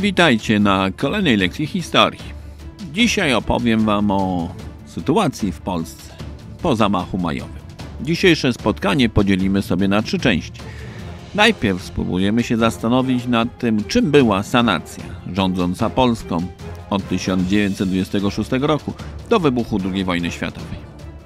Witajcie na kolejnej lekcji historii. Dzisiaj opowiem Wam o sytuacji w Polsce po zamachu majowym. Dzisiejsze spotkanie podzielimy sobie na trzy części. Najpierw spróbujemy się zastanowić nad tym, czym była sanacja rządząca Polską od 1926 roku do wybuchu II wojny światowej.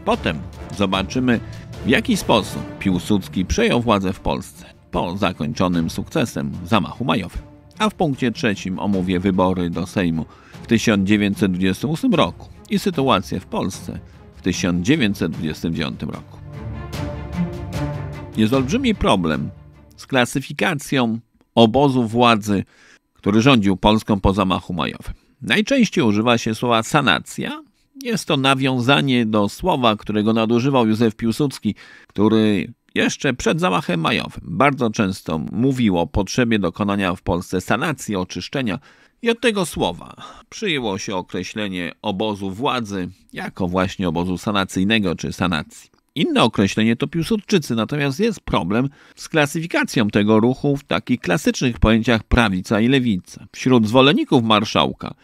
Potem zobaczymy, w jaki sposób Piłsudski przejął władzę w Polsce po zakończonym sukcesem zamachu majowym a w punkcie trzecim omówię wybory do Sejmu w 1928 roku i sytuację w Polsce w 1929 roku. Jest olbrzymi problem z klasyfikacją obozu władzy, który rządził Polską po zamachu majowym. Najczęściej używa się słowa sanacja. Jest to nawiązanie do słowa, którego nadużywał Józef Piłsudski, który jeszcze przed zamachem majowym bardzo często mówił o potrzebie dokonania w Polsce sanacji, oczyszczenia i od tego słowa przyjęło się określenie obozu władzy jako właśnie obozu sanacyjnego czy sanacji. Inne określenie to piłsudczycy, natomiast jest problem z klasyfikacją tego ruchu w takich klasycznych pojęciach prawica i lewica. Wśród zwolenników marszałka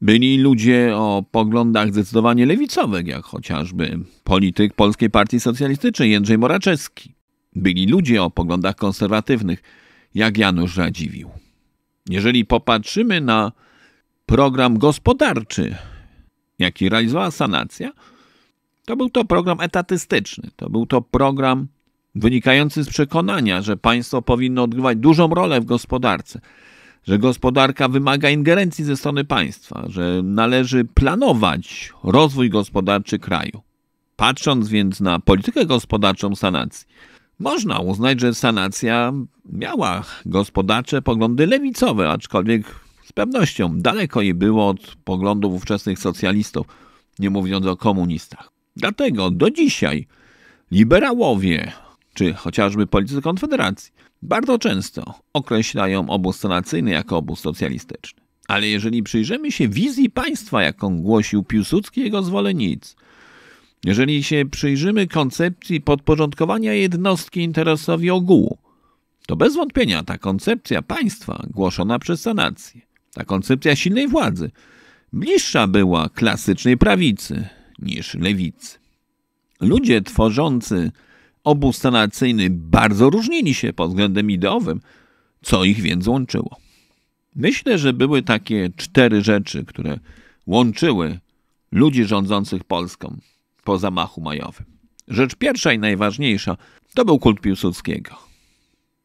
byli ludzie o poglądach zdecydowanie lewicowych, jak chociażby polityk Polskiej Partii Socjalistycznej Jędrzej Moraczewski. Byli ludzie o poglądach konserwatywnych, jak Janusz Radziwiłł. Jeżeli popatrzymy na program gospodarczy, jaki realizowała sanacja, to był to program etatystyczny. To był to program wynikający z przekonania, że państwo powinno odgrywać dużą rolę w gospodarce, że gospodarka wymaga ingerencji ze strony państwa, że należy planować rozwój gospodarczy kraju. Patrząc więc na politykę gospodarczą sanacji, można uznać, że sanacja miała gospodarcze poglądy lewicowe, aczkolwiek z pewnością daleko jej było od poglądów ówczesnych socjalistów, nie mówiąc o komunistach. Dlatego do dzisiaj liberałowie, czy chociażby politycy Konfederacji, bardzo często określają obóz sanacyjny jako obóz socjalistyczny. Ale jeżeli przyjrzymy się wizji państwa, jaką głosił Piłsudski i jego zwolennicy, jeżeli się przyjrzymy koncepcji podporządkowania jednostki interesowi ogółu, to bez wątpienia ta koncepcja państwa głoszona przez sanację, ta koncepcja silnej władzy, bliższa była klasycznej prawicy niż lewicy. Ludzie tworzący sanacyjny bardzo różnili się pod względem ideowym, co ich więc łączyło. Myślę, że były takie cztery rzeczy, które łączyły ludzi rządzących Polską po zamachu majowym. Rzecz pierwsza i najważniejsza to był kult Piłsudskiego.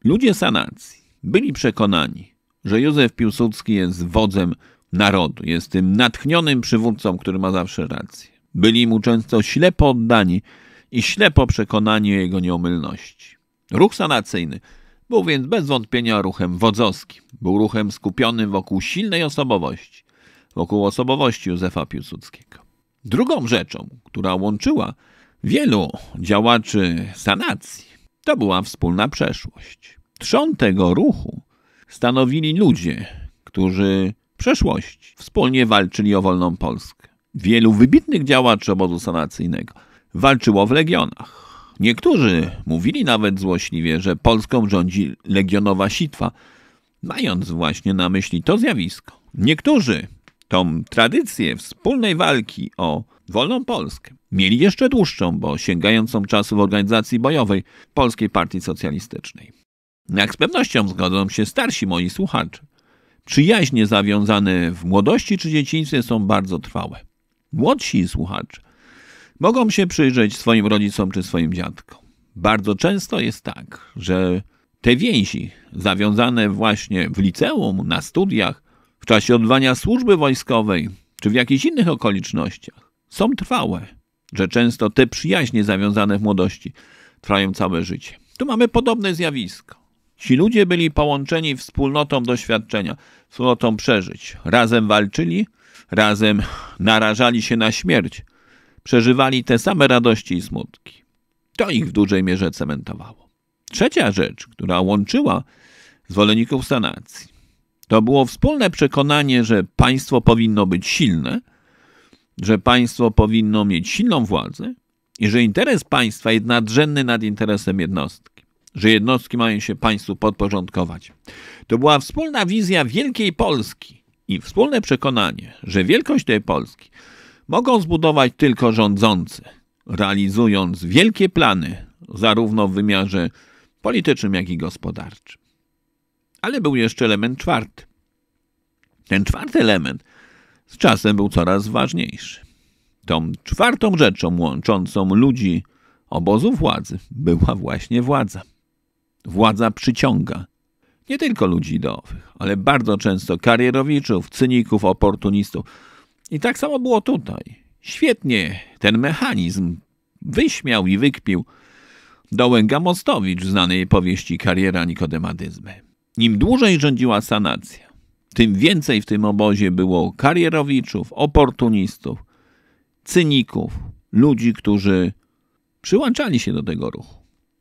Ludzie sanacji byli przekonani, że Józef Piłsudski jest wodzem narodu, jest tym natchnionym przywódcą, który ma zawsze rację. Byli mu często ślepo oddani i ślepo przekonanie jego nieomylności. Ruch sanacyjny był więc bez wątpienia ruchem wodzowskim. Był ruchem skupionym wokół silnej osobowości, wokół osobowości Józefa Piłsudskiego. Drugą rzeczą, która łączyła wielu działaczy sanacji, to była wspólna przeszłość. Trzon tego ruchu stanowili ludzie, którzy w przeszłości wspólnie walczyli o wolną Polskę. Wielu wybitnych działaczy obozu sanacyjnego – walczyło w legionach. Niektórzy mówili nawet złośliwie, że Polską rządzi legionowa sitwa, mając właśnie na myśli to zjawisko. Niektórzy tą tradycję wspólnej walki o wolną Polskę mieli jeszcze dłuższą, bo sięgającą czasów organizacji bojowej Polskiej Partii Socjalistycznej. Jak z pewnością zgodzą się starsi moi słuchacze, przyjaźnie zawiązane w młodości czy dzieciństwie są bardzo trwałe. Młodsi słuchacze Mogą się przyjrzeć swoim rodzicom czy swoim dziadkom. Bardzo często jest tak, że te więzi zawiązane właśnie w liceum, na studiach, w czasie odwania służby wojskowej czy w jakichś innych okolicznościach są trwałe, że często te przyjaźnie zawiązane w młodości trwają całe życie. Tu mamy podobne zjawisko. Ci ludzie byli połączeni wspólnotą doświadczenia, wspólnotą przeżyć. Razem walczyli, razem narażali się na śmierć, przeżywali te same radości i smutki. To ich w dużej mierze cementowało. Trzecia rzecz, która łączyła zwolenników sanacji, to było wspólne przekonanie, że państwo powinno być silne, że państwo powinno mieć silną władzę i że interes państwa jest nadrzędny nad interesem jednostki, że jednostki mają się państwu podporządkować. To była wspólna wizja wielkiej Polski i wspólne przekonanie, że wielkość tej Polski mogą zbudować tylko rządzący, realizując wielkie plany, zarówno w wymiarze politycznym, jak i gospodarczym. Ale był jeszcze element czwarty. Ten czwarty element z czasem był coraz ważniejszy. Tą czwartą rzeczą łączącą ludzi obozu władzy była właśnie władza. Władza przyciąga nie tylko ludzi ideowych, ale bardzo często karierowiczów, cyników, oportunistów – i tak samo było tutaj. Świetnie ten mechanizm wyśmiał i wykpił Dołęga Mostowicz znanej powieści Kariera Nikodemadyzmy. Im dłużej rządziła sanacja, tym więcej w tym obozie było karierowiczów, oportunistów, cyników, ludzi, którzy przyłączali się do tego ruchu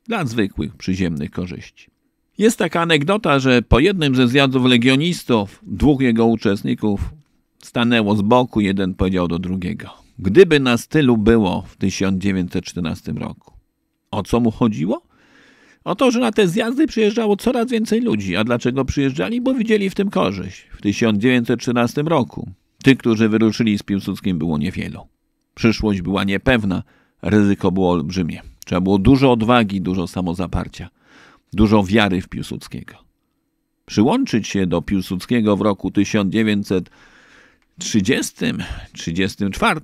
dla zwykłych, przyziemnych korzyści. Jest taka anegdota, że po jednym ze zjazdów legionistów dwóch jego uczestników stanęło z boku, jeden powiedział do drugiego. Gdyby na stylu było w 1914 roku, o co mu chodziło? O to, że na te zjazdy przyjeżdżało coraz więcej ludzi. A dlaczego przyjeżdżali? Bo widzieli w tym korzyść. W 1913 roku tych, którzy wyruszyli z Piłsudskim było niewielu. Przyszłość była niepewna, ryzyko było olbrzymie. Trzeba było dużo odwagi, dużo samozaparcia, dużo wiary w Piłsudskiego. Przyłączyć się do Piłsudskiego w roku 1913 30, 34.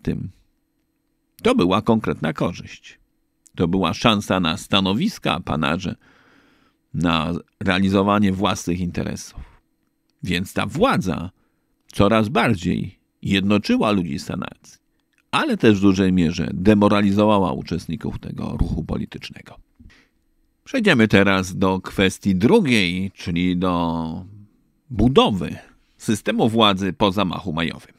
To była konkretna korzyść. To była szansa na stanowiska panarze, na realizowanie własnych interesów. Więc ta władza coraz bardziej jednoczyła ludzi sanacji, ale też w dużej mierze demoralizowała uczestników tego ruchu politycznego. Przejdziemy teraz do kwestii drugiej, czyli do budowy systemu władzy po zamachu majowym.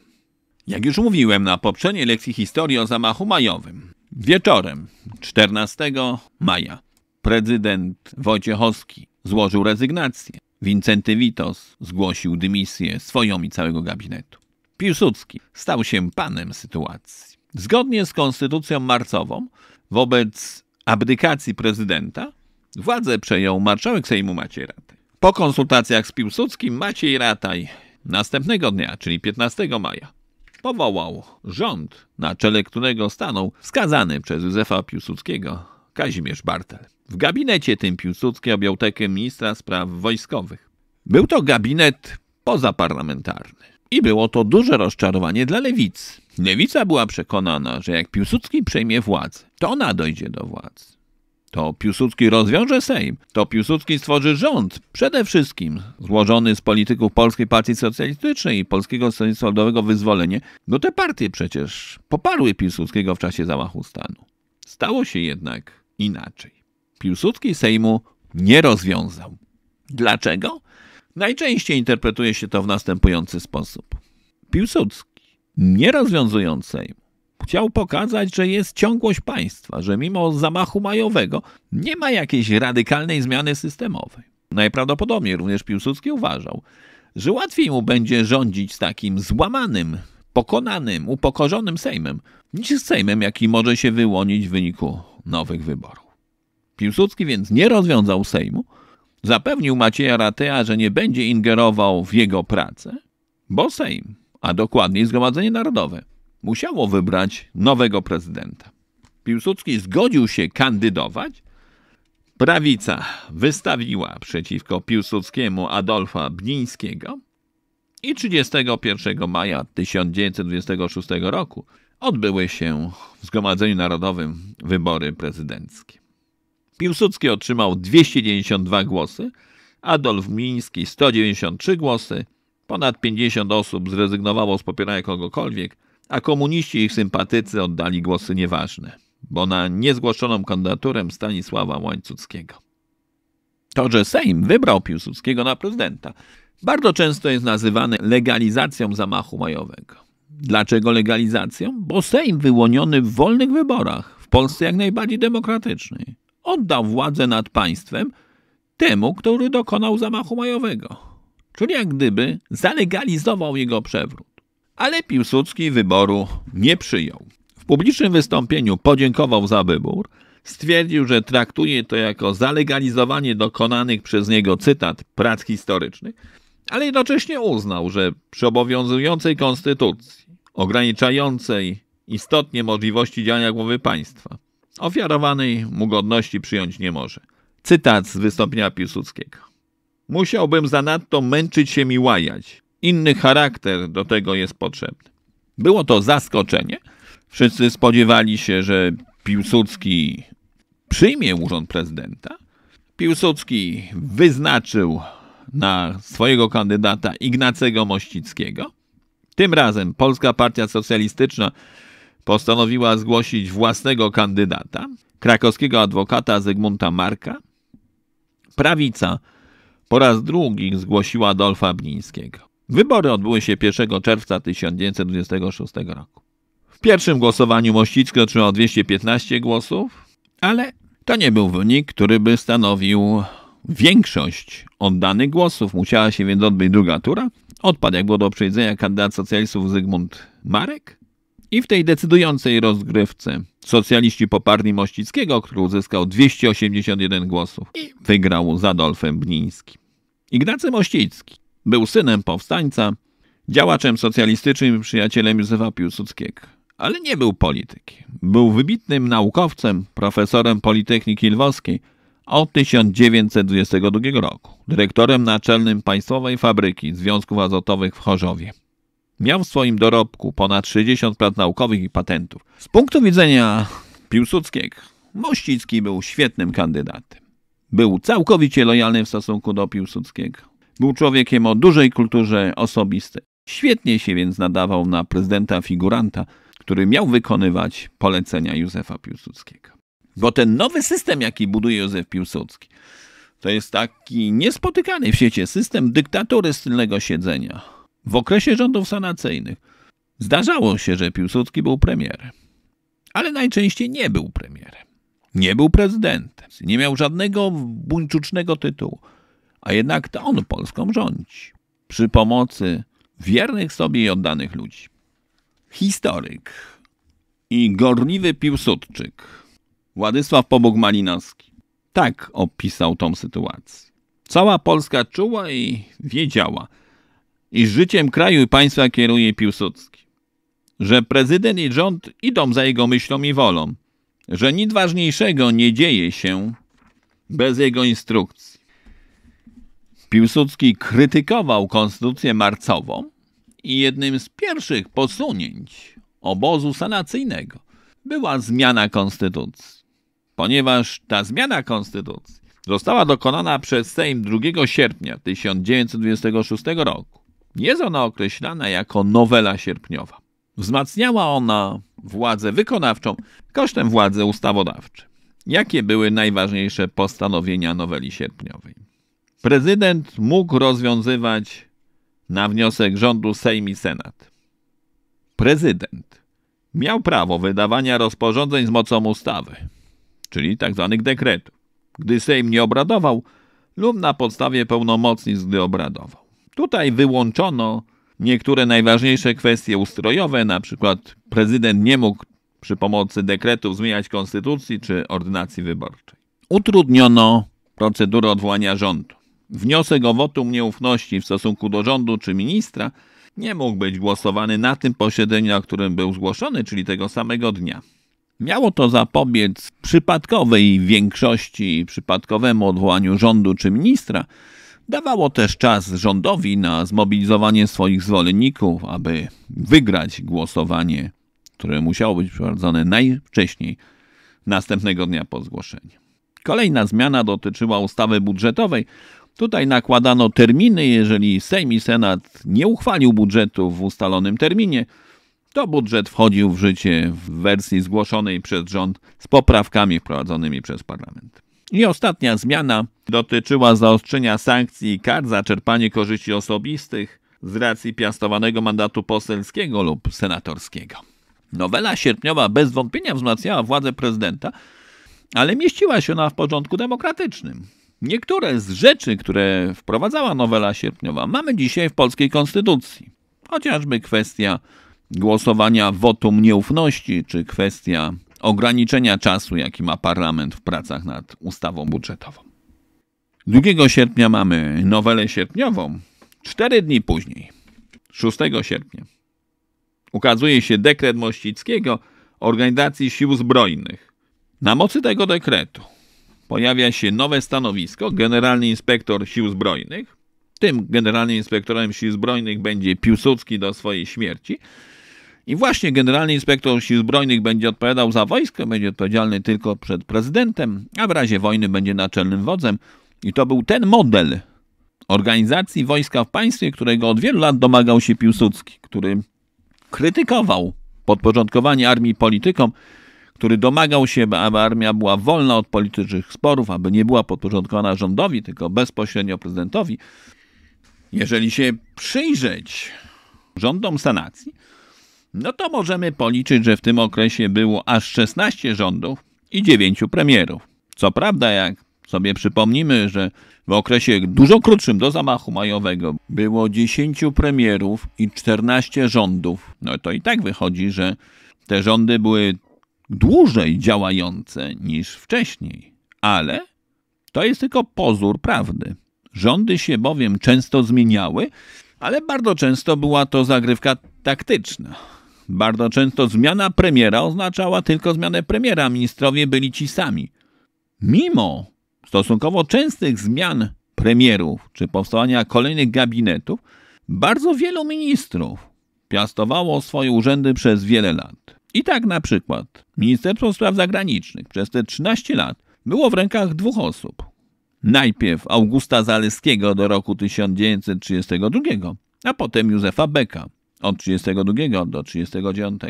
Jak już mówiłem na poprzedniej lekcji historii o zamachu majowym, wieczorem 14 maja prezydent Wojciechowski złożył rezygnację. Wincenty Witos zgłosił dymisję swoją i całego gabinetu. Piłsudski stał się panem sytuacji. Zgodnie z konstytucją marcową, wobec abdykacji prezydenta, władzę przejął marszałek Sejmu Maciej Rataj. Po konsultacjach z Piłsudskim Maciej Rataj Następnego dnia, czyli 15 maja, powołał rząd, na czele którego stanął wskazany przez Józefa Piłsudskiego Kazimierz Bartel. W gabinecie tym Piłsudski objął tekę ministra spraw wojskowych. Był to gabinet pozaparlamentarny. I było to duże rozczarowanie dla lewicy. Lewica była przekonana, że jak Piłsudski przejmie władzę, to ona dojdzie do władzy. To Piłsudski rozwiąże Sejm. To Piłsudski stworzy rząd, przede wszystkim złożony z polityków Polskiej Partii Socjalistycznej i Polskiego Stronnictwa Ludowego Wyzwolenie. No te partie przecież poparły Piłsudskiego w czasie zamachu stanu. Stało się jednak inaczej. Piłsudski Sejmu nie rozwiązał. Dlaczego? Najczęściej interpretuje się to w następujący sposób. Piłsudski, nie rozwiązując Sejmu, Chciał pokazać, że jest ciągłość państwa, że mimo zamachu majowego nie ma jakiejś radykalnej zmiany systemowej. Najprawdopodobniej również Piłsudski uważał, że łatwiej mu będzie rządzić z takim złamanym, pokonanym, upokorzonym Sejmem, niż z Sejmem, jaki może się wyłonić w wyniku nowych wyborów. Piłsudski więc nie rozwiązał Sejmu, zapewnił Macieja Ratea, że nie będzie ingerował w jego pracę, bo Sejm, a dokładniej Zgromadzenie Narodowe, musiało wybrać nowego prezydenta. Piłsudski zgodził się kandydować. Prawica wystawiła przeciwko Piłsudskiemu Adolfa Bnińskiego i 31 maja 1926 roku odbyły się w Zgromadzeniu Narodowym wybory prezydenckie. Piłsudski otrzymał 292 głosy, Adolf Miński 193 głosy, ponad 50 osób zrezygnowało z popierania kogokolwiek, a komuniści i ich sympatycy oddali głosy nieważne, bo na niezgłoszoną kandydaturę Stanisława Łańcuckiego. To, że Sejm wybrał Piłsudskiego na prezydenta, bardzo często jest nazywane legalizacją zamachu majowego. Dlaczego legalizacją? Bo Sejm wyłoniony w wolnych wyborach, w Polsce jak najbardziej demokratycznej, oddał władzę nad państwem temu, który dokonał zamachu majowego. Czyli jak gdyby zalegalizował jego przewrót ale Piłsudski wyboru nie przyjął. W publicznym wystąpieniu podziękował za wybór, stwierdził, że traktuje to jako zalegalizowanie dokonanych przez niego cytat prac historycznych, ale jednocześnie uznał, że przy obowiązującej konstytucji, ograniczającej istotnie możliwości działania głowy państwa, ofiarowanej mu godności przyjąć nie może. Cytat z wystąpienia Piłsudskiego. Musiałbym zanadto męczyć się mi łajać, inny charakter do tego jest potrzebny. Było to zaskoczenie. Wszyscy spodziewali się, że Piłsudski przyjmie urząd prezydenta. Piłsudski wyznaczył na swojego kandydata Ignacego Mościckiego. Tym razem Polska Partia Socjalistyczna postanowiła zgłosić własnego kandydata, krakowskiego adwokata Zygmunta Marka. Prawica po raz drugi zgłosiła Adolfa Blińskiego. Wybory odbyły się 1 czerwca 1926 roku. W pierwszym głosowaniu Mościcki otrzymał 215 głosów, ale to nie był wynik, który by stanowił większość oddanych głosów. Musiała się więc odbyć druga tura. Odpadł, jak było do przejdzenia kandydat socjalistów Zygmunt Marek. I w tej decydującej rozgrywce socjaliści poparli Mościckiego, który uzyskał 281 głosów i wygrał z Adolfem Bnińskim. Ignacy Mościcki był synem powstańca, działaczem socjalistycznym i przyjacielem Józefa Piłsudskiego. Ale nie był politykiem. Był wybitnym naukowcem, profesorem Politechniki Lwowskiej od 1922 roku, dyrektorem naczelnym Państwowej Fabryki Związków Azotowych w Chorzowie. Miał w swoim dorobku ponad 60 prac naukowych i patentów. Z punktu widzenia Piłsudskiego, Mościcki był świetnym kandydatem. Był całkowicie lojalny w stosunku do Piłsudskiego. Był człowiekiem o dużej kulturze osobistej. Świetnie się więc nadawał na prezydenta figuranta, który miał wykonywać polecenia Józefa Piłsudskiego. Bo ten nowy system, jaki buduje Józef Piłsudski, to jest taki niespotykany w świecie system dyktatury stylnego siedzenia. W okresie rządów sanacyjnych zdarzało się, że Piłsudski był premierem, ale najczęściej nie był premierem. Nie był prezydentem, nie miał żadnego buńczucznego tytułu a jednak to on Polską rządzi przy pomocy wiernych sobie i oddanych ludzi. Historyk i gorliwy piłsudczyk Władysław Pobóg Malinowski tak opisał tą sytuację. Cała Polska czuła i wiedziała, iż życiem kraju i państwa kieruje Piłsudski. Że prezydent i rząd idą za jego myślą i wolą. Że nic ważniejszego nie dzieje się bez jego instrukcji Piłsudski krytykował konstytucję marcową i jednym z pierwszych posunięć obozu sanacyjnego była zmiana konstytucji. Ponieważ ta zmiana konstytucji została dokonana przez Sejm 2 sierpnia 1926 roku, jest ona określana jako nowela sierpniowa. Wzmacniała ona władzę wykonawczą kosztem władzy ustawodawczej. Jakie były najważniejsze postanowienia noweli sierpniowej? prezydent mógł rozwiązywać na wniosek rządu Sejm i Senat. Prezydent miał prawo wydawania rozporządzeń z mocą ustawy, czyli tzw. Tak dekretów, gdy Sejm nie obradował lub na podstawie pełnomocnic, gdy obradował. Tutaj wyłączono niektóre najważniejsze kwestie ustrojowe, na przykład prezydent nie mógł przy pomocy dekretów zmieniać konstytucji czy ordynacji wyborczej. Utrudniono procedurę odwołania rządu. Wniosek o wotum nieufności w stosunku do rządu czy ministra nie mógł być głosowany na tym posiedzeniu, na którym był zgłoszony, czyli tego samego dnia. Miało to zapobiec przypadkowej większości, przypadkowemu odwołaniu rządu czy ministra. Dawało też czas rządowi na zmobilizowanie swoich zwolenników, aby wygrać głosowanie, które musiało być przeprowadzone najwcześniej następnego dnia po zgłoszeniu. Kolejna zmiana dotyczyła ustawy budżetowej, Tutaj nakładano terminy, jeżeli Sejm i Senat nie uchwalił budżetu w ustalonym terminie, to budżet wchodził w życie w wersji zgłoszonej przez rząd z poprawkami wprowadzonymi przez parlament. I ostatnia zmiana dotyczyła zaostrzenia sankcji i kar za czerpanie korzyści osobistych z racji piastowanego mandatu poselskiego lub senatorskiego. Nowela sierpniowa bez wątpienia wzmacniała władzę prezydenta, ale mieściła się ona w porządku demokratycznym. Niektóre z rzeczy, które wprowadzała nowela sierpniowa, mamy dzisiaj w polskiej konstytucji. Chociażby kwestia głosowania wotum nieufności, czy kwestia ograniczenia czasu, jaki ma parlament w pracach nad ustawą budżetową. 2 sierpnia mamy nowelę sierpniową. Cztery dni później, 6 sierpnia, ukazuje się dekret Mościckiego Organizacji Sił Zbrojnych. Na mocy tego dekretu pojawia się nowe stanowisko, generalny inspektor sił zbrojnych. Tym generalnym inspektorem sił zbrojnych będzie Piłsudski do swojej śmierci. I właśnie generalny inspektor sił zbrojnych będzie odpowiadał za wojsko, będzie odpowiedzialny tylko przed prezydentem, a w razie wojny będzie naczelnym wodzem. I to był ten model organizacji wojska w państwie, którego od wielu lat domagał się Piłsudski, który krytykował podporządkowanie armii politykom, który domagał się, aby armia była wolna od politycznych sporów, aby nie była podporządkowana rządowi, tylko bezpośrednio prezydentowi. Jeżeli się przyjrzeć rządom sanacji, no to możemy policzyć, że w tym okresie było aż 16 rządów i 9 premierów. Co prawda, jak sobie przypomnimy, że w okresie dużo krótszym do zamachu majowego było 10 premierów i 14 rządów, no to i tak wychodzi, że te rządy były dłużej działające niż wcześniej. Ale to jest tylko pozór prawdy. Rządy się bowiem często zmieniały, ale bardzo często była to zagrywka taktyczna. Bardzo często zmiana premiera oznaczała tylko zmianę premiera, ministrowie byli ci sami. Mimo stosunkowo częstych zmian premierów czy powstawania kolejnych gabinetów, bardzo wielu ministrów piastowało swoje urzędy przez wiele lat. I tak na przykład Ministerstwo Spraw Zagranicznych przez te 13 lat było w rękach dwóch osób. Najpierw Augusta Zaleskiego do roku 1932, a potem Józefa Beka od 32 do 39.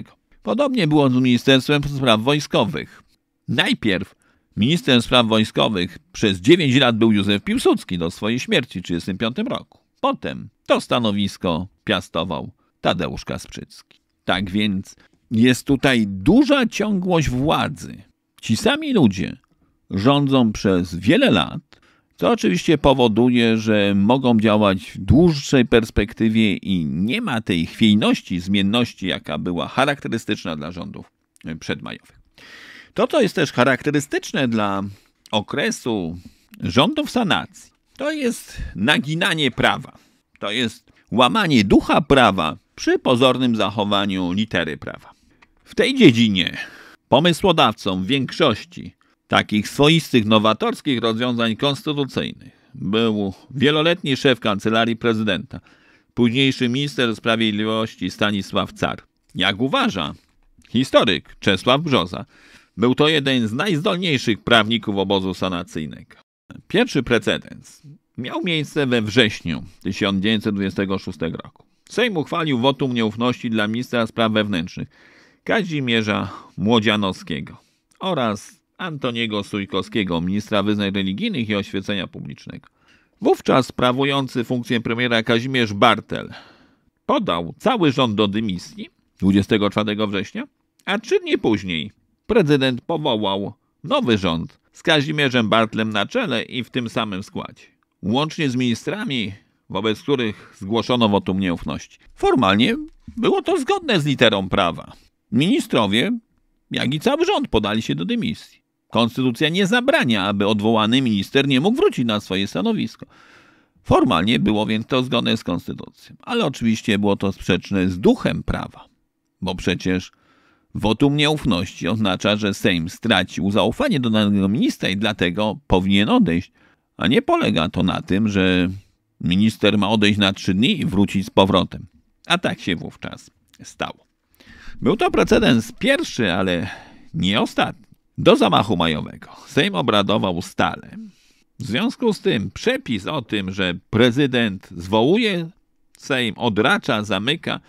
Podobnie było z Ministerstwem Spraw Wojskowych. Najpierw minister spraw wojskowych przez 9 lat był Józef Piłsudski do swojej śmierci w 1935 roku. Potem to stanowisko piastował Tadeusz Kasprzycki. Tak więc jest tutaj duża ciągłość władzy. Ci sami ludzie rządzą przez wiele lat, co oczywiście powoduje, że mogą działać w dłuższej perspektywie i nie ma tej chwiejności, zmienności, jaka była charakterystyczna dla rządów e, przedmajowych. To, co jest też charakterystyczne dla okresu rządów sanacji, to jest naginanie prawa. To jest łamanie ducha prawa przy pozornym zachowaniu litery prawa. W tej dziedzinie pomysłodawcą większości takich swoistych, nowatorskich rozwiązań konstytucyjnych był wieloletni szef kancelarii prezydenta, późniejszy minister sprawiedliwości Stanisław Car. Jak uważa historyk Czesław Brzoza, był to jeden z najzdolniejszych prawników obozu sanacyjnego. Pierwszy precedens miał miejsce we wrześniu 1926 roku. Sejm uchwalił wotum nieufności dla ministra spraw wewnętrznych Kazimierza Młodzianowskiego oraz Antoniego Sujkowskiego, ministra wyznań religijnych i oświecenia publicznego. Wówczas sprawujący funkcję premiera Kazimierz Bartel podał cały rząd do dymisji 24 września, a trzy dni później prezydent powołał nowy rząd z Kazimierzem Bartlem na czele i w tym samym składzie. Łącznie z ministrami, wobec których zgłoszono wotum nieufności. Formalnie było to zgodne z literą prawa. Ministrowie, jak i cały rząd, podali się do dymisji. Konstytucja nie zabrania, aby odwołany minister nie mógł wrócić na swoje stanowisko. Formalnie było więc to zgodne z konstytucją, ale oczywiście było to sprzeczne z duchem prawa, bo przecież wotum nieufności oznacza, że Sejm stracił zaufanie do danego ministra i dlatego powinien odejść, a nie polega to na tym, że minister ma odejść na trzy dni i wrócić z powrotem. A tak się wówczas stało. Był to precedens pierwszy, ale nie ostatni. Do zamachu majowego Sejm obradował stale. W związku z tym przepis o tym, że prezydent zwołuje Sejm, odracza, zamyka,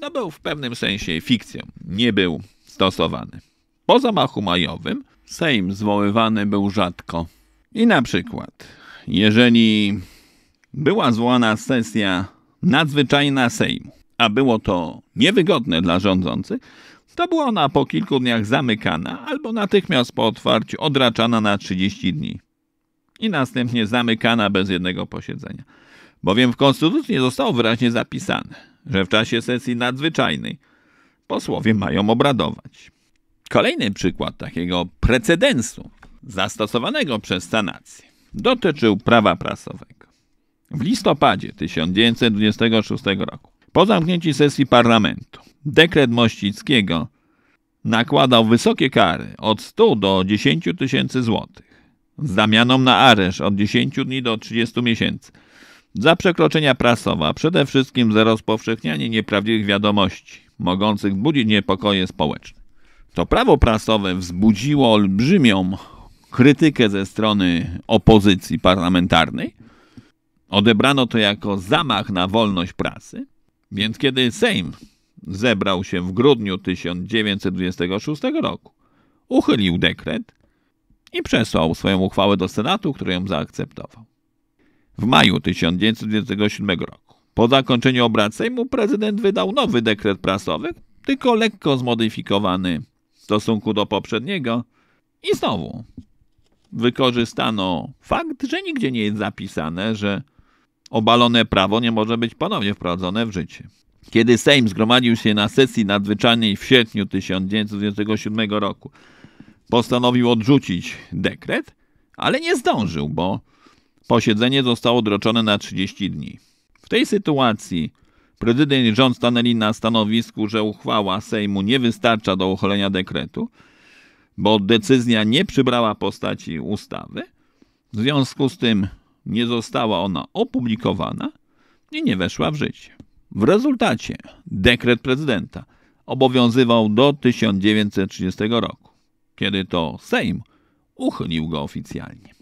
no był w pewnym sensie fikcją. Nie był stosowany. Po zamachu majowym Sejm zwoływany był rzadko. I na przykład, jeżeli była zwołana sesja nadzwyczajna Sejmu, a było to niewygodne dla rządzących, to była ona po kilku dniach zamykana albo natychmiast po otwarciu odraczana na 30 dni i następnie zamykana bez jednego posiedzenia. Bowiem w Konstytucji zostało wyraźnie zapisane, że w czasie sesji nadzwyczajnej posłowie mają obradować. Kolejny przykład takiego precedensu zastosowanego przez sanację dotyczył prawa prasowego. W listopadzie 1926 roku po zamknięciu sesji parlamentu dekret Mościckiego nakładał wysokie kary od 100 do 10 tysięcy złotych z zamianą na areszt od 10 dni do 30 miesięcy za przekroczenia prasowe, a przede wszystkim za rozpowszechnianie nieprawdziwych wiadomości mogących budzić niepokoje społeczne. To prawo prasowe wzbudziło olbrzymią krytykę ze strony opozycji parlamentarnej. Odebrano to jako zamach na wolność prasy więc kiedy Sejm zebrał się w grudniu 1926 roku, uchylił dekret i przesłał swoją uchwałę do Senatu, który ją zaakceptował. W maju 1927 roku, po zakończeniu obrad Sejmu, prezydent wydał nowy dekret prasowy, tylko lekko zmodyfikowany w stosunku do poprzedniego i znowu wykorzystano fakt, że nigdzie nie jest zapisane, że obalone prawo nie może być ponownie wprowadzone w życie. Kiedy Sejm zgromadził się na sesji nadzwyczajnej w sierpniu 1927 roku, postanowił odrzucić dekret, ale nie zdążył, bo posiedzenie zostało odroczone na 30 dni. W tej sytuacji prezydent i rząd stanęli na stanowisku, że uchwała Sejmu nie wystarcza do uchylenia dekretu, bo decyzja nie przybrała postaci ustawy. W związku z tym nie została ona opublikowana i nie weszła w życie. W rezultacie dekret prezydenta obowiązywał do 1930 roku, kiedy to Sejm uchylił go oficjalnie.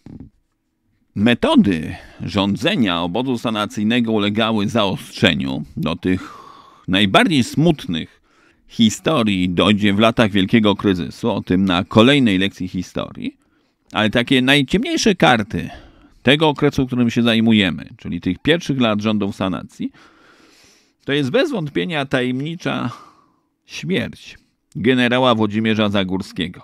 Metody rządzenia obozu sanacyjnego ulegały zaostrzeniu. Do tych najbardziej smutnych historii dojdzie w latach wielkiego kryzysu, o tym na kolejnej lekcji historii. Ale takie najciemniejsze karty tego okresu, którym się zajmujemy, czyli tych pierwszych lat rządów sanacji, to jest bez wątpienia tajemnicza śmierć generała Włodzimierza Zagórskiego,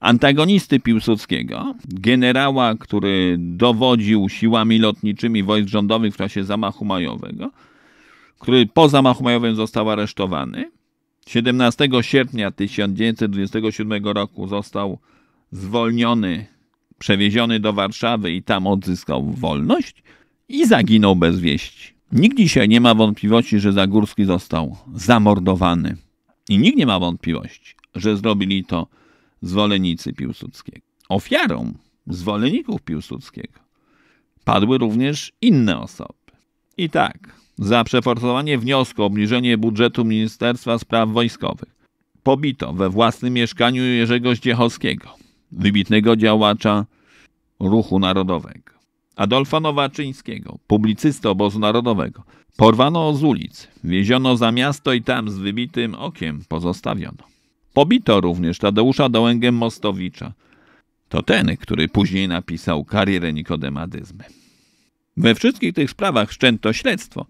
antagonisty Piłsudskiego, generała, który dowodził siłami lotniczymi wojsk rządowych w czasie zamachu majowego, który po zamachu majowym został aresztowany. 17 sierpnia 1927 roku został zwolniony Przewieziony do Warszawy i tam odzyskał wolność i zaginął bez wieści. Nikt dzisiaj nie ma wątpliwości, że Zagórski został zamordowany. I nikt nie ma wątpliwości, że zrobili to zwolennicy Piłsudskiego. Ofiarą zwolenników Piłsudskiego padły również inne osoby. I tak, za przeforsowanie wniosku o obniżenie budżetu Ministerstwa Spraw Wojskowych pobito we własnym mieszkaniu Jerzego Zdziechowskiego, wybitnego działacza Ruchu Narodowego. Adolfa Nowaczyńskiego, publicysty obozu narodowego. Porwano z ulic, wieziono za miasto i tam z wybitym okiem pozostawiono. Pobito również Tadeusza Dołęgę Mostowicza. To ten, który później napisał karierę nikodemadyzmy. We wszystkich tych sprawach wszczęto śledztwo,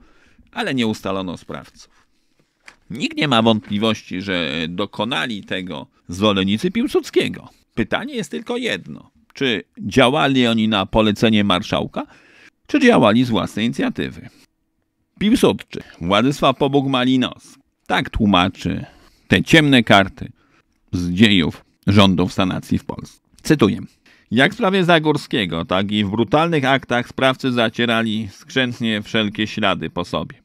ale nie ustalono sprawców. Nikt nie ma wątpliwości, że dokonali tego zwolennicy Piłsudskiego. Pytanie jest tylko jedno. Czy działali oni na polecenie marszałka, czy działali z własnej inicjatywy? Piłsudczy Władysław Pobóg Malinos tak tłumaczy te ciemne karty z dziejów rządów sanacji w Polsce. Cytuję. Jak w sprawie Zagórskiego, tak i w brutalnych aktach sprawcy zacierali skrzętnie wszelkie ślady po sobie.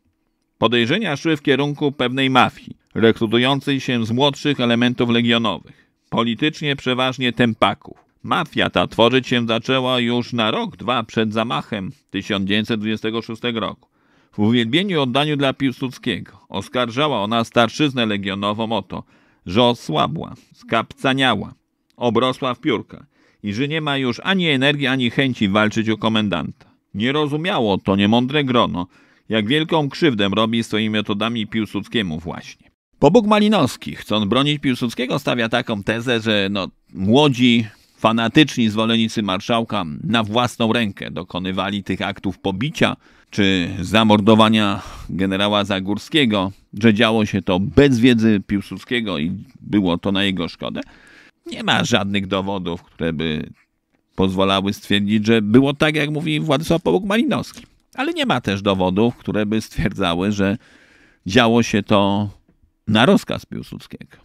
Podejrzenia szły w kierunku pewnej mafii, rekrutującej się z młodszych elementów legionowych, politycznie przeważnie tempaków. Mafia ta tworzyć się zaczęła już na rok, dwa przed zamachem 1926 roku. W uwielbieniu oddaniu dla Piłsudskiego oskarżała ona starszyznę legionową o to, że osłabła, skapcaniała, obrosła w piórka i że nie ma już ani energii, ani chęci walczyć o komendanta. Nie rozumiało to niemądre grono, jak wielką krzywdę robi swoimi metodami Piłsudskiemu właśnie. Pobóg Malinowski, chcąc bronić Piłsudskiego, stawia taką tezę, że no, młodzi fanatyczni zwolennicy marszałka na własną rękę dokonywali tych aktów pobicia czy zamordowania generała Zagórskiego, że działo się to bez wiedzy Piłsudskiego i było to na jego szkodę. Nie ma żadnych dowodów, które by pozwalały stwierdzić, że było tak, jak mówi Władysław Połóg-Malinowski. Ale nie ma też dowodów, które by stwierdzały, że działo się to na rozkaz Piłsudskiego.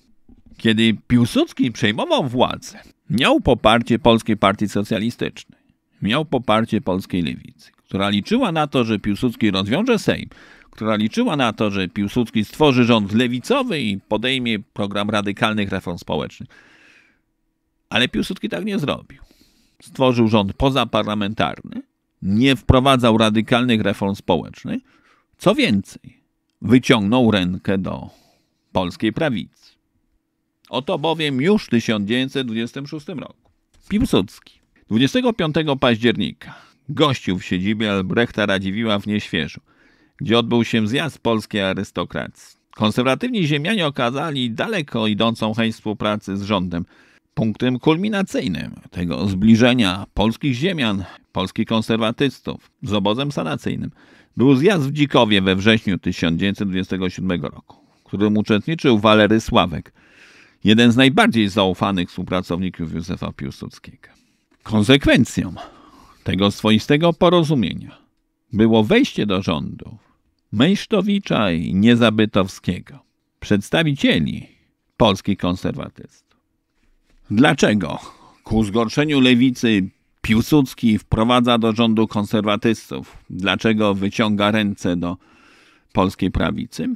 Kiedy Piłsudski przejmował władzę, miał poparcie Polskiej Partii Socjalistycznej, miał poparcie polskiej lewicy, która liczyła na to, że Piłsudski rozwiąże Sejm, która liczyła na to, że Piłsudski stworzy rząd lewicowy i podejmie program radykalnych reform społecznych. Ale Piłsudski tak nie zrobił. Stworzył rząd pozaparlamentarny, nie wprowadzał radykalnych reform społecznych. Co więcej, wyciągnął rękę do polskiej prawicy. Oto bowiem już w 1926 roku Piłsudski 25 października gościł w siedzibie Albrechta Radziwiła w Nieświeżu, gdzie odbył się zjazd polskiej arystokracji. Konserwatywni ziemianie okazali daleko idącą chęć współpracy z rządem. Punktem kulminacyjnym tego zbliżenia polskich ziemian, polskich konserwatystów z obozem sanacyjnym był zjazd w Dzikowie we wrześniu 1927 roku, w którym uczestniczył Walery Sławek – jeden z najbardziej zaufanych współpracowników Józefa Piłsudskiego. Konsekwencją tego swoistego porozumienia było wejście do rządu Mejsztowicza i Niezabytowskiego, przedstawicieli polskich konserwatystów. Dlaczego ku zgorszeniu lewicy Piłsudski wprowadza do rządu konserwatystów? Dlaczego wyciąga ręce do polskiej prawicy?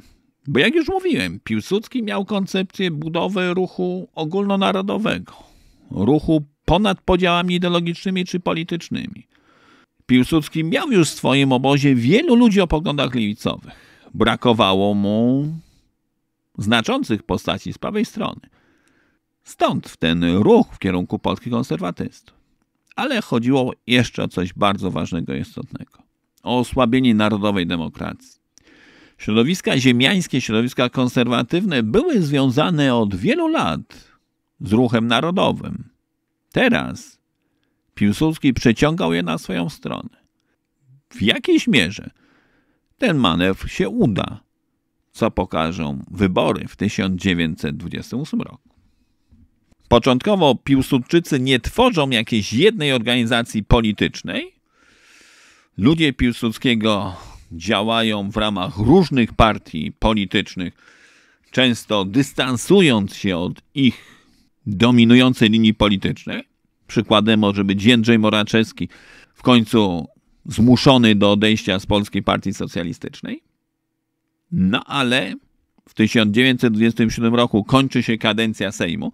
Bo jak już mówiłem, Piłsudski miał koncepcję budowy ruchu ogólnonarodowego, ruchu ponad podziałami ideologicznymi czy politycznymi. Piłsudski miał już w swoim obozie wielu ludzi o poglądach lewicowych. Brakowało mu znaczących postaci z prawej strony. Stąd w ten ruch w kierunku polskich konserwatystów. Ale chodziło jeszcze o coś bardzo ważnego i istotnego. O osłabienie narodowej demokracji Środowiska ziemiańskie, środowiska konserwatywne były związane od wielu lat z ruchem narodowym. Teraz Piłsudski przeciągał je na swoją stronę. W jakiejś mierze ten manewr się uda, co pokażą wybory w 1928 roku. Początkowo Piłsudczycy nie tworzą jakiejś jednej organizacji politycznej. Ludzie Piłsudskiego działają w ramach różnych partii politycznych, często dystansując się od ich dominującej linii politycznej. Przykładem może być Jędrzej Moraczewski, w końcu zmuszony do odejścia z Polskiej Partii Socjalistycznej. No ale w 1927 roku kończy się kadencja Sejmu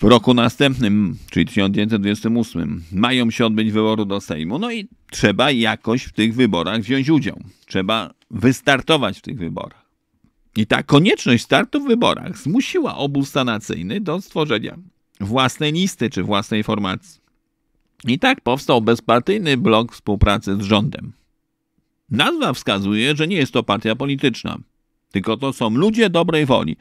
w roku następnym, czyli 1928, mają się odbyć wybory do Sejmu, no i trzeba jakoś w tych wyborach wziąć udział. Trzeba wystartować w tych wyborach. I ta konieczność startu w wyborach zmusiła obóz sanacyjny do stworzenia własnej listy czy własnej formacji. I tak powstał bezpartyjny blok współpracy z rządem. Nazwa wskazuje, że nie jest to partia polityczna, tylko to są ludzie dobrej woli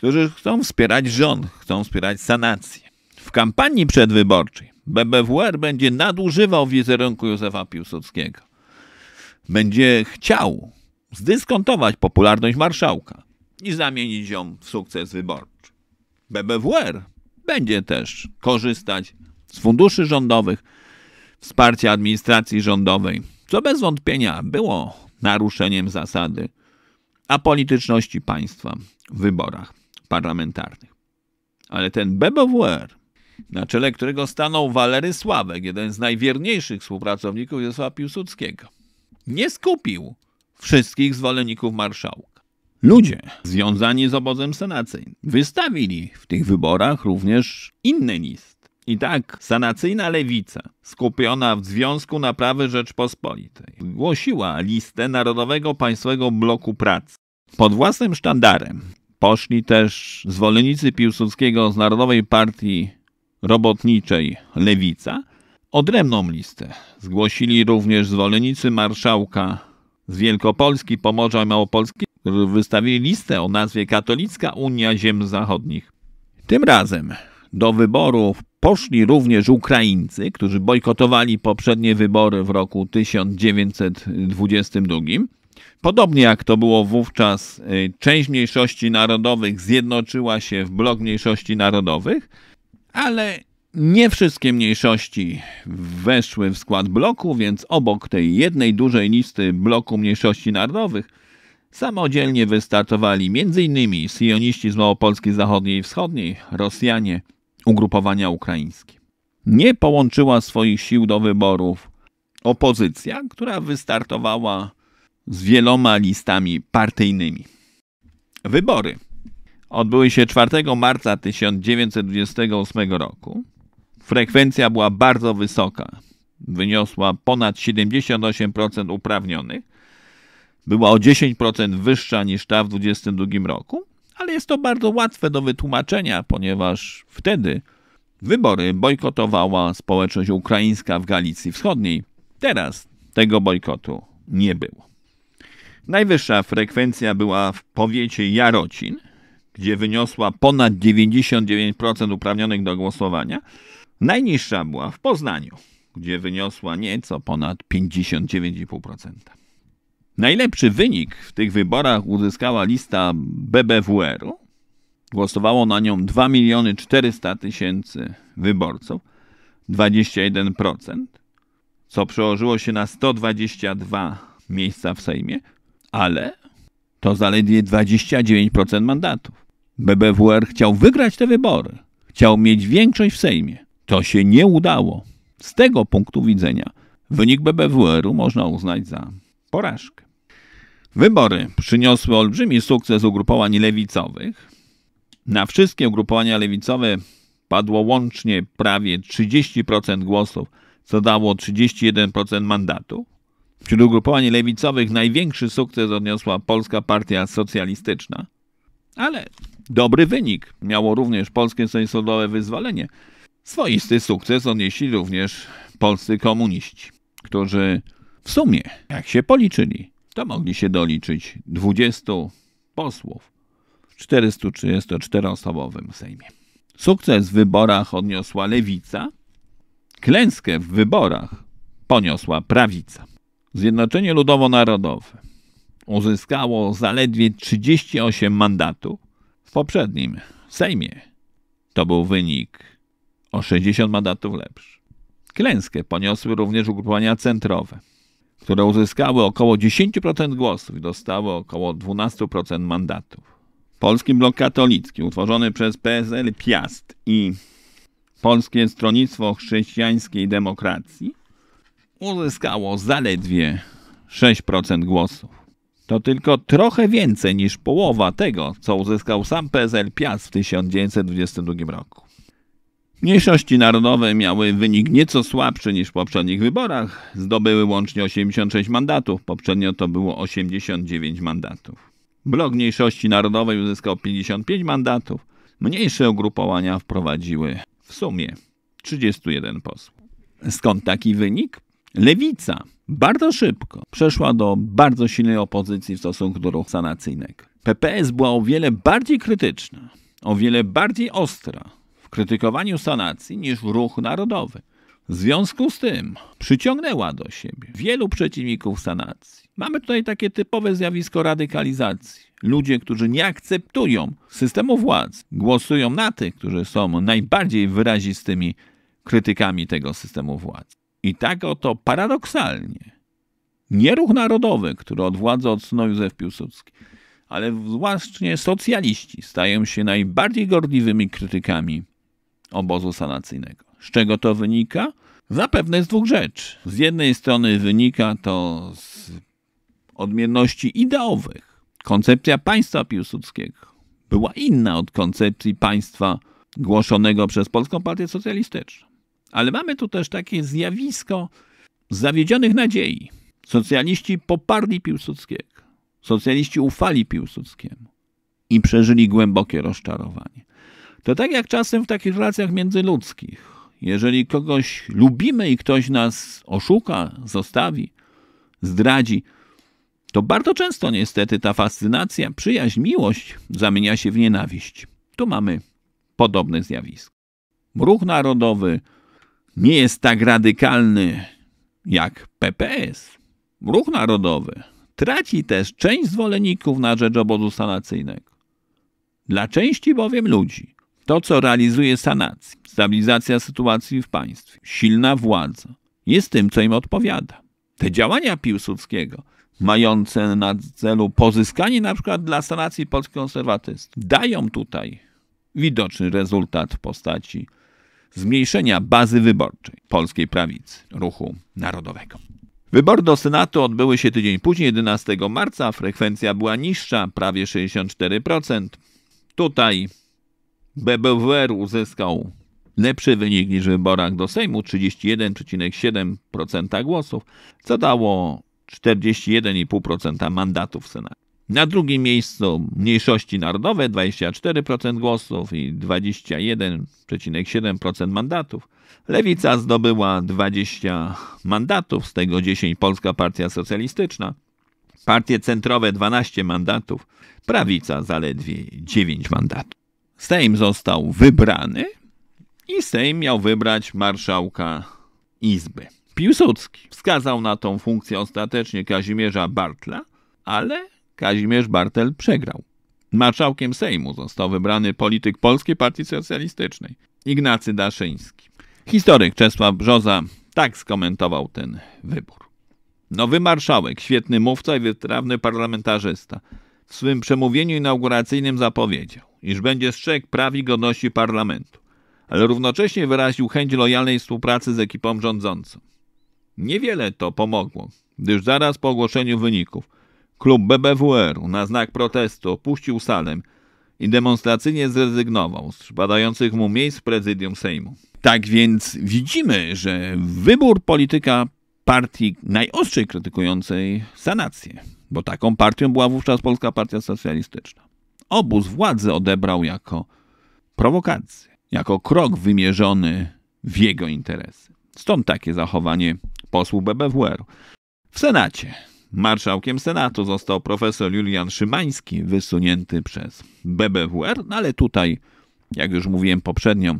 którzy chcą wspierać rząd, chcą wspierać sanację. W kampanii przedwyborczej BBWR będzie nadużywał wizerunku Józefa Piłsudskiego. Będzie chciał zdyskontować popularność marszałka i zamienić ją w sukces wyborczy. BBWR będzie też korzystać z funduszy rządowych, wsparcia administracji rządowej, co bez wątpienia było naruszeniem zasady apolityczności państwa w wyborach parlamentarnych. Ale ten BBWR, na czele którego stanął Walery Sławek, jeden z najwierniejszych współpracowników Józefa Piłsudskiego, nie skupił wszystkich zwolenników marszałka. Ludzie związani z obozem sanacyjnym wystawili w tych wyborach również inny list. I tak sanacyjna lewica, skupiona w Związku Naprawy Rzeczpospolitej, głosiła listę Narodowego Państwowego Bloku Pracy pod własnym sztandarem Poszli też zwolennicy Piłsudskiego z Narodowej Partii Robotniczej Lewica odrębną listę. Zgłosili również zwolennicy marszałka z Wielkopolski, Pomorza i Małopolski, którzy wystawili listę o nazwie Katolicka Unia Ziem Zachodnich. Tym razem do wyborów poszli również Ukraińcy, którzy bojkotowali poprzednie wybory w roku 1922 Podobnie jak to było wówczas, y, część mniejszości narodowych zjednoczyła się w blok mniejszości narodowych, ale nie wszystkie mniejszości weszły w skład bloku, więc obok tej jednej dużej listy bloku mniejszości narodowych samodzielnie wystartowali m.in. sioniści z Małopolski Zachodniej i Wschodniej, Rosjanie, ugrupowania ukraińskie. Nie połączyła swoich sił do wyborów opozycja, która wystartowała z wieloma listami partyjnymi. Wybory odbyły się 4 marca 1928 roku. Frekwencja była bardzo wysoka. Wyniosła ponad 78% uprawnionych. Była o 10% wyższa niż ta w 2022 roku, ale jest to bardzo łatwe do wytłumaczenia, ponieważ wtedy wybory bojkotowała społeczność ukraińska w Galicji Wschodniej. Teraz tego bojkotu nie było. Najwyższa frekwencja była w powiecie Jarocin, gdzie wyniosła ponad 99% uprawnionych do głosowania. Najniższa była w Poznaniu, gdzie wyniosła nieco ponad 59,5%. Najlepszy wynik w tych wyborach uzyskała lista BBWR-u. Głosowało na nią 2 miliony 400 tysięcy wyborców, 21%, co przełożyło się na 122 miejsca w Sejmie ale to zaledwie 29% mandatów. BBWR chciał wygrać te wybory, chciał mieć większość w Sejmie. To się nie udało. Z tego punktu widzenia wynik BBWR-u można uznać za porażkę. Wybory przyniosły olbrzymi sukces ugrupowań lewicowych. Na wszystkie ugrupowania lewicowe padło łącznie prawie 30% głosów, co dało 31% mandatu. Wśród ugrupowań lewicowych największy sukces odniosła Polska Partia Socjalistyczna. Ale dobry wynik miało również Polskie Stronnictwo Wyzwolenie. Swoisty sukces odnieśli również polscy komuniści, którzy w sumie, jak się policzyli, to mogli się doliczyć 20 posłów w 434-osobowym Sejmie. Sukces w wyborach odniosła lewica, klęskę w wyborach poniosła prawica. Zjednoczenie Ludowo-Narodowe uzyskało zaledwie 38 mandatów w poprzednim Sejmie. To był wynik o 60 mandatów lepszy. Klęskę poniosły również ugrupowania centrowe, które uzyskały około 10% głosów i dostały około 12% mandatów. Polski Blok Katolicki, utworzony przez PSL Piast i Polskie Stronnictwo Chrześcijańskiej Demokracji, uzyskało zaledwie 6% głosów. To tylko trochę więcej niż połowa tego, co uzyskał sam PSL Piast w 1922 roku. Mniejszości narodowe miały wynik nieco słabszy niż w poprzednich wyborach. Zdobyły łącznie 86 mandatów, poprzednio to było 89 mandatów. Blok Mniejszości Narodowej uzyskał 55 mandatów. Mniejsze ugrupowania wprowadziły w sumie 31 posłów. Skąd taki wynik? Lewica bardzo szybko przeszła do bardzo silnej opozycji w stosunku do ruchu sanacyjnego. PPS była o wiele bardziej krytyczna, o wiele bardziej ostra w krytykowaniu sanacji niż ruch narodowy. W związku z tym przyciągnęła do siebie wielu przeciwników sanacji. Mamy tutaj takie typowe zjawisko radykalizacji. Ludzie, którzy nie akceptują systemu władz, głosują na tych, którzy są najbardziej wyrazistymi krytykami tego systemu władz. I tak oto paradoksalnie nieruch narodowy, który od władzy odsunął Józef Piłsudski, ale właśnie socjaliści stają się najbardziej gorliwymi krytykami obozu sanacyjnego. Z czego to wynika? Zapewne z dwóch rzeczy. Z jednej strony wynika to z odmienności ideowych. Koncepcja państwa piłsudskiego była inna od koncepcji państwa głoszonego przez Polską Partię Socjalistyczną. Ale mamy tu też takie zjawisko zawiedzionych nadziei. Socjaliści poparli Piłsudskiego. Socjaliści ufali Piłsudskiemu i przeżyli głębokie rozczarowanie. To tak jak czasem w takich relacjach międzyludzkich. Jeżeli kogoś lubimy i ktoś nas oszuka, zostawi, zdradzi, to bardzo często niestety ta fascynacja, przyjaźń, miłość zamienia się w nienawiść. Tu mamy podobne zjawisko. Ruch narodowy, nie jest tak radykalny jak PPS, ruch narodowy, traci też część zwolenników na rzecz obozu sanacyjnego. Dla części bowiem ludzi to, co realizuje sanacje, stabilizacja sytuacji w państwie, silna władza, jest tym, co im odpowiada. Te działania Piłsudskiego, mające na celu pozyskanie na przykład dla sanacji polskich konserwatystów, dają tutaj widoczny rezultat w postaci zmniejszenia bazy wyborczej polskiej prawicy, ruchu narodowego. Wybory do Senatu odbyły się tydzień później, 11 marca. Frekwencja była niższa, prawie 64%. Tutaj BBWR uzyskał lepszy wynik niż w wyborach do Sejmu 31,7% głosów, co dało 41,5% mandatów w Senacie. Na drugim miejscu mniejszości narodowe 24% głosów i 21,7% mandatów. Lewica zdobyła 20 mandatów, z tego 10 Polska Partia Socjalistyczna. Partie centrowe 12 mandatów, prawica zaledwie 9 mandatów. Sejm został wybrany i Sejm miał wybrać marszałka Izby. Piłsudski wskazał na tą funkcję ostatecznie Kazimierza Bartla, ale Kazimierz Bartel przegrał. Marszałkiem Sejmu został wybrany polityk Polskiej Partii Socjalistycznej Ignacy Daszyński. Historyk Czesław Brzoza tak skomentował ten wybór. Nowy marszałek, świetny mówca i wytrawny parlamentarzysta, w swym przemówieniu inauguracyjnym zapowiedział, iż będzie strzegł praw i godności parlamentu, ale równocześnie wyraził chęć lojalnej współpracy z ekipą rządzącą. Niewiele to pomogło, gdyż zaraz po ogłoszeniu wyników – Klub BBWR-u na znak protestu opuścił salę i demonstracyjnie zrezygnował z badających mu miejsc w prezydium Sejmu. Tak więc widzimy, że wybór polityka partii najostrzej krytykującej sanację, bo taką partią była wówczas Polska Partia Socjalistyczna. Obóz władzy odebrał jako prowokację, jako krok wymierzony w jego interesy. Stąd takie zachowanie posłów BBWR-u. W Senacie Marszałkiem Senatu został profesor Julian Szymański, wysunięty przez BBWR, no ale tutaj, jak już mówiłem poprzednio,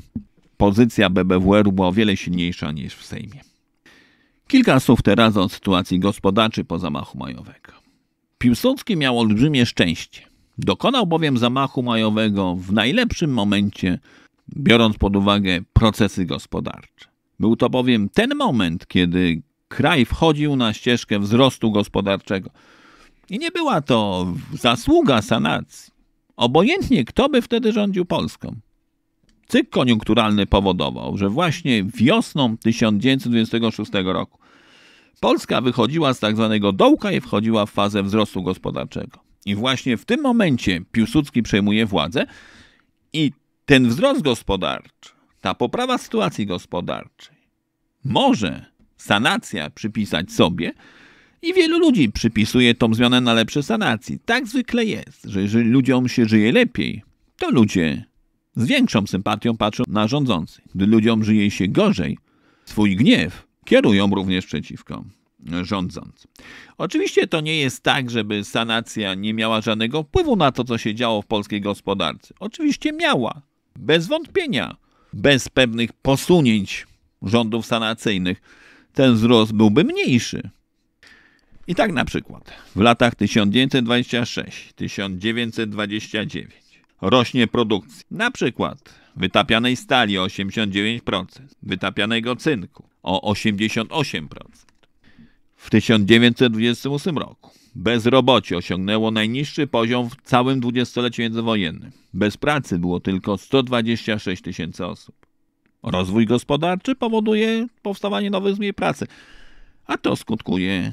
pozycja BBWR-u była o wiele silniejsza niż w Sejmie. Kilka słów teraz o sytuacji gospodarczej po zamachu majowego. Piłsudski miał olbrzymie szczęście. Dokonał bowiem zamachu majowego w najlepszym momencie, biorąc pod uwagę procesy gospodarcze. Był to bowiem ten moment, kiedy kraj wchodził na ścieżkę wzrostu gospodarczego. I nie była to zasługa sanacji. Obojętnie, kto by wtedy rządził Polską. Cykl koniunkturalny powodował, że właśnie wiosną 1926 roku Polska wychodziła z tak zwanego dołka i wchodziła w fazę wzrostu gospodarczego. I właśnie w tym momencie Piłsudski przejmuje władzę i ten wzrost gospodarczy, ta poprawa sytuacji gospodarczej może sanacja przypisać sobie, i wielu ludzi przypisuje tą zmianę na lepsze sanacji. Tak zwykle jest, że jeżeli ludziom się żyje lepiej, to ludzie z większą sympatią patrzą na rządzący. Gdy ludziom żyje się gorzej, swój gniew kierują również przeciwko rządząc. Oczywiście to nie jest tak, żeby sanacja nie miała żadnego wpływu na to, co się działo w polskiej gospodarce. Oczywiście miała, bez wątpienia, bez pewnych posunięć rządów sanacyjnych ten wzrost byłby mniejszy. I tak na przykład w latach 1926-1929 rośnie produkcja na przykład wytapianej stali o 89%, wytapianego cynku o 88%. W 1928 roku bezrobocie osiągnęło najniższy poziom w całym dwudziestoleciu międzywojennym. Bez pracy było tylko 126 tysięcy osób. Rozwój gospodarczy powoduje powstawanie nowych miejsc pracy, a to skutkuje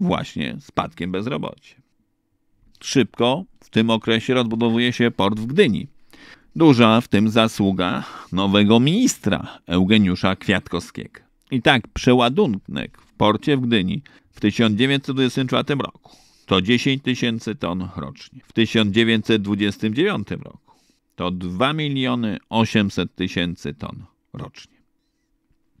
właśnie spadkiem bezrobocia. Szybko w tym okresie rozbudowuje się port w Gdyni. Duża w tym zasługa nowego ministra Eugeniusza Kwiatkowskiego. I tak przeładunek w porcie w Gdyni w 1924 roku to 10 tysięcy ton rocznie. W 1929 roku to 2 miliony 800 tysięcy ton rocznie.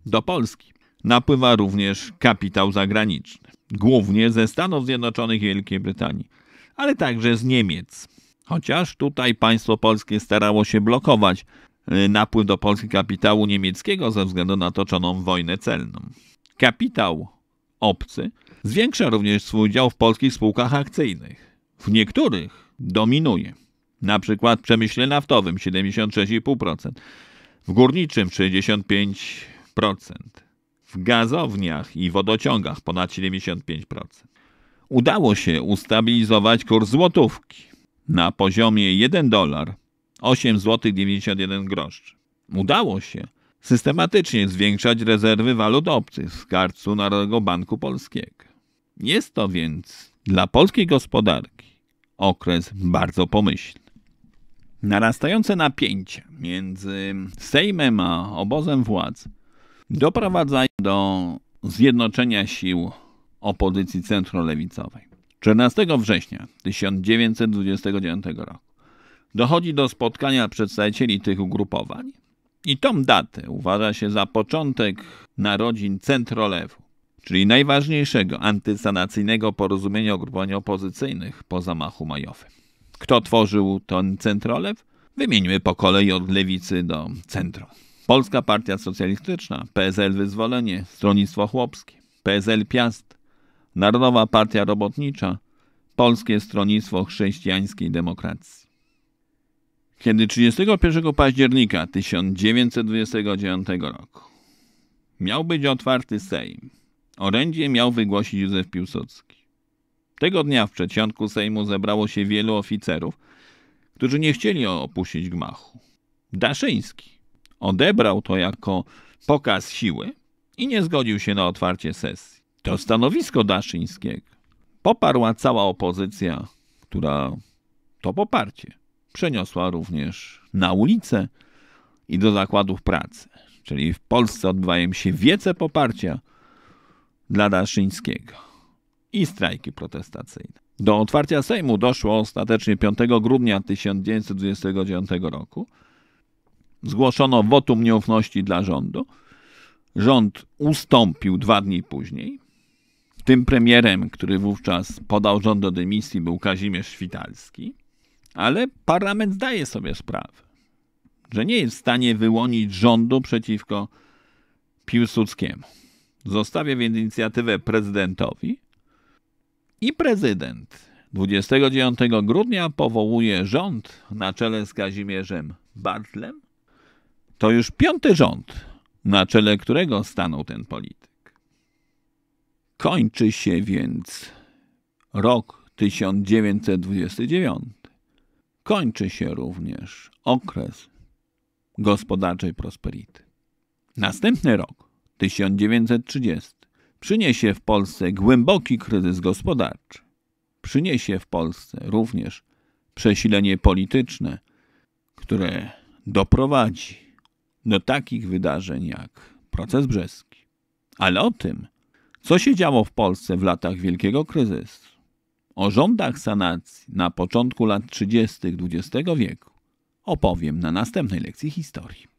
Do Polski napływa również kapitał zagraniczny, głównie ze Stanów Zjednoczonych i Wielkiej Brytanii, ale także z Niemiec. Chociaż tutaj państwo polskie starało się blokować y, napływ do Polski kapitału niemieckiego ze względu na toczoną wojnę celną. Kapitał obcy zwiększa również swój udział w polskich spółkach akcyjnych. W niektórych dominuje, na przykład w przemyśle naftowym 76,5%, w górniczym 65%, w gazowniach i wodociągach ponad 75%. Udało się ustabilizować kurs złotówki na poziomie 1 dolar 8 zł 91 groszy. Udało się systematycznie zwiększać rezerwy walut obcych w karcu Narodowego Banku Polskiego. Jest to więc dla polskiej gospodarki okres bardzo pomyślny. Narastające napięcie między Sejmem a obozem władz doprowadza do zjednoczenia sił opozycji centrolewicowej. 14 września 1929 roku dochodzi do spotkania przedstawicieli tych ugrupowań i tą datę uważa się za początek narodzin centrolewu, czyli najważniejszego antysanacyjnego porozumienia ugrupowań opozycyjnych po zamachu majowym. Kto tworzył ten centrolew? Wymieńmy po kolei od lewicy do centrum. Polska Partia Socjalistyczna, PSL Wyzwolenie, Stronnictwo Chłopskie, PSL Piast, Narodowa Partia Robotnicza, Polskie Stronnictwo Chrześcijańskiej Demokracji. Kiedy 31 października 1929 roku miał być otwarty Sejm, orędzie miał wygłosić Józef Piłsudski. Tego dnia w przedsionku Sejmu zebrało się wielu oficerów, którzy nie chcieli opuścić gmachu. Daszyński odebrał to jako pokaz siły i nie zgodził się na otwarcie sesji. To stanowisko Daszyńskiego poparła cała opozycja, która to poparcie przeniosła również na ulicę i do zakładów pracy. Czyli w Polsce odbywają się wiece poparcia dla Daszyńskiego i strajki protestacyjne. Do otwarcia Sejmu doszło ostatecznie 5 grudnia 1929 roku. Zgłoszono wotum nieufności dla rządu. Rząd ustąpił dwa dni później. Tym premierem, który wówczas podał rząd do dymisji, był Kazimierz Świtalski. Ale parlament zdaje sobie sprawę, że nie jest w stanie wyłonić rządu przeciwko Piłsudskiemu. Zostawia więc inicjatywę prezydentowi, i prezydent 29 grudnia powołuje rząd na czele z Kazimierzem Bartlem. To już piąty rząd, na czele którego stanął ten polityk. Kończy się więc rok 1929. Kończy się również okres gospodarczej prosperity. Następny rok, 1930, przyniesie w Polsce głęboki kryzys gospodarczy. Przyniesie w Polsce również przesilenie polityczne, które doprowadzi do takich wydarzeń jak proces brzeski. Ale o tym, co się działo w Polsce w latach wielkiego kryzysu, o rządach sanacji na początku lat 30. XX wieku opowiem na następnej lekcji historii.